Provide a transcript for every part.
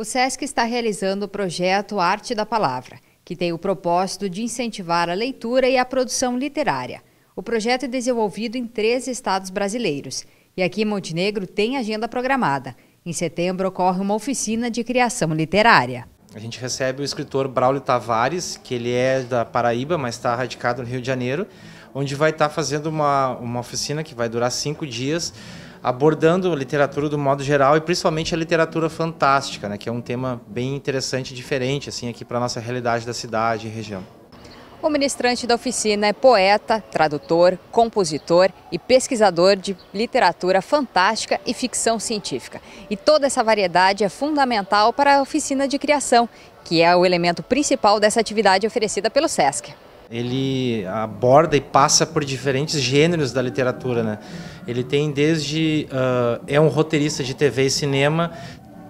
O SESC está realizando o projeto Arte da Palavra, que tem o propósito de incentivar a leitura e a produção literária. O projeto é desenvolvido em três estados brasileiros e aqui em Montenegro tem agenda programada. Em setembro ocorre uma oficina de criação literária. A gente recebe o escritor Braulio Tavares, que ele é da Paraíba, mas está radicado no Rio de Janeiro, onde vai estar fazendo uma, uma oficina que vai durar cinco dias abordando a literatura do modo geral e principalmente a literatura fantástica, né, que é um tema bem interessante e diferente assim, aqui para a nossa realidade da cidade e região. O ministrante da oficina é poeta, tradutor, compositor e pesquisador de literatura fantástica e ficção científica. E toda essa variedade é fundamental para a oficina de criação, que é o elemento principal dessa atividade oferecida pelo SESC. Ele aborda e passa por diferentes gêneros da literatura, né? Ele tem desde uh, é um roteirista de TV e cinema,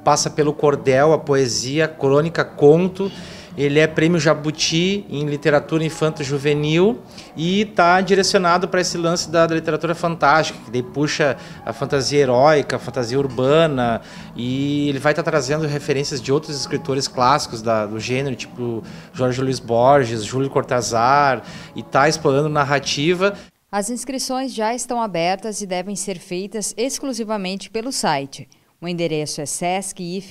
passa pelo cordel, a poesia, a crônica, conto ele é prêmio Jabuti em literatura infanto-juvenil e está direcionado para esse lance da, literatura fantástica, que daí puxa a fantasia heróica, a fantasia urbana, e ele vai estar tá trazendo referências de outros escritores clássicos da, do gênero, tipo Jorge Luiz Borges, Júlio Cortazar e está explorando narrativa. As inscrições já estão abertas e devem ser feitas exclusivamente pelo site o endereço é sesc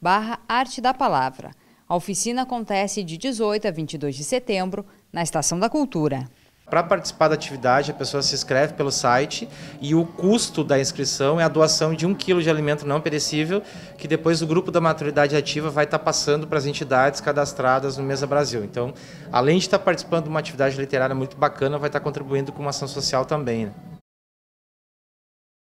barra Arte da Palavra. A oficina acontece de 18 a 22 de setembro, na Estação da Cultura. Para participar da atividade, a pessoa se inscreve pelo site e o custo da inscrição é a doação de um quilo de alimento não perecível, que depois o grupo da maturidade ativa vai estar tá passando para as entidades cadastradas no Mesa Brasil. Então, além de estar tá participando de uma atividade literária muito bacana, vai estar tá contribuindo com uma ação social também. Né?